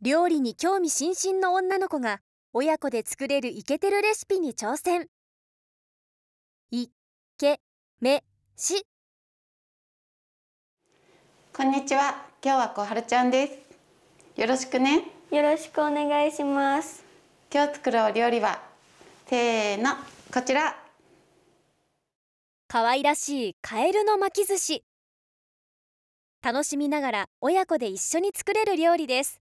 料理に興味津々の女の子が親子で作れるイケてるレシピに挑戦いけめしこんにちは今日は小春ちゃんですよろしくねよろしくお願いします今日作るお料理はせーのこちら可愛らしいカエルの巻き寿司楽しみながら親子で一緒に作れる料理です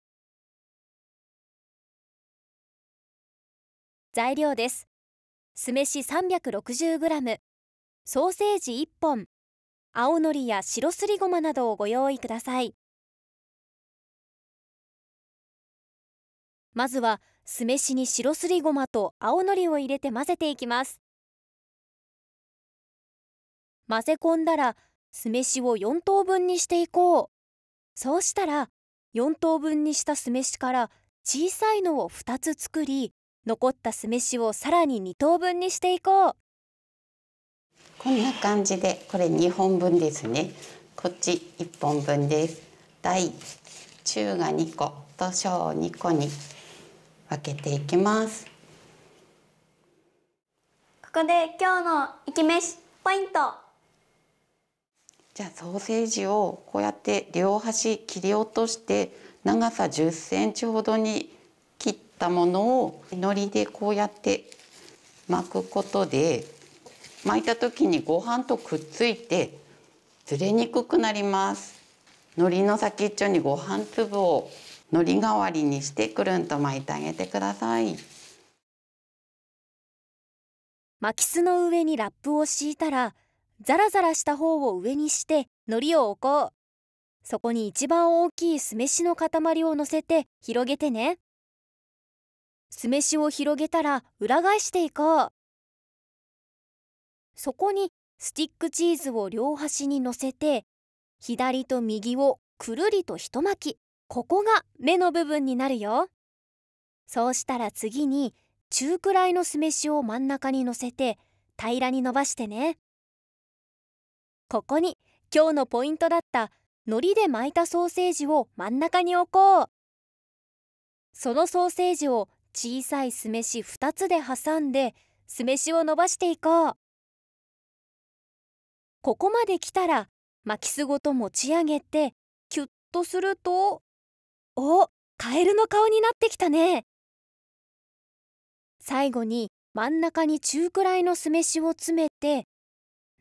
材料です酢飯 360g ソーセージ1本青のりや白すりごまなどをご用意くださいまずは酢飯に白すりごまと青のりを入れて混ぜていきます混ぜ込んだら酢飯を4等分にしていこうそうしたら4等分にした酢飯から小さいのを2つ作り残った酢飯をさらに2等分にしていこうこんな感じでこれ2本分ですねこっち1本分です大中が2個と小2個に分けていきますここで今日のいき飯ポイントじゃあソーセージをこうやって両端切り落として長さ10センチほどにったものを糊でこうやって巻くことで巻いた時にご飯とくっついてずれにくくなります糊の先っちょにご飯粒を糊代わりにしてくるんと巻いてあげてください巻きすの上にラップを敷いたらザラザラした方を上にして糊を置こうそこに一番大きい酢飯の塊を乗せて広げてね酢飯を広げたら裏返していこうそこにスティックチーズを両端にのせて左と右をくるりとひと巻きここが目の部分になるよそうしたら次に中くらいの酢飯を真ん中にのせて平らに伸ばしてねここに今日のポイントだった海苔で巻いたソーセージを真ん中に置こうそのソーセージを小さい酢飯2つで挟んで酢飯を伸ばしていこうここまで来たら巻きすごと持ち上げてキュッとするとおカエルの顔になってきたね最後に真ん中に中くらいの酢飯を詰めて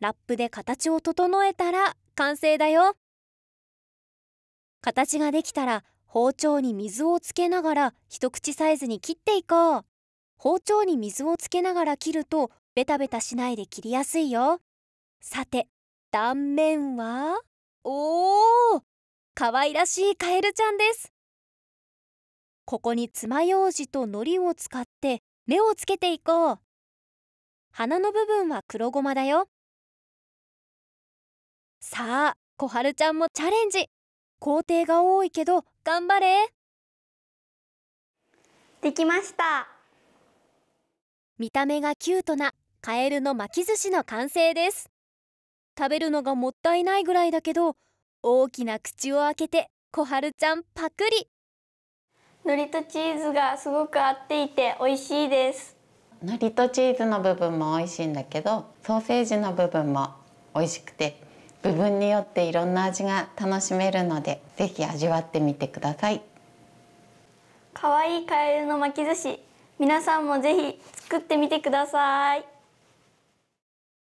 ラップで形を整えたら完成だよ形ができたら包丁に水をつけながら一口サイズに切っていこう包丁に水をつけながら切るとベタベタしないで切りやすいよさて断面はおお可愛らしいカエルちゃんですここに爪楊枝と海苔を使って目をつけていこう鼻の部分は黒ごまだよさあ小春ちゃんもチャレンジ工程が多いけど頑張れできました見た目がキュートなカエルの巻き寿司の完成です食べるのがもったいないぐらいだけど大きな口を開けて小春ちゃんパクリ海苔とチーズがすごく合っていて美味しいです海苔とチーズの部分も美味しいんだけどソーセージの部分も美味しくて部分によっていろんな味が楽しめるのでぜひ味わってみてくださいかわいいカエルの巻き寿司皆さんもぜひ作ってみてください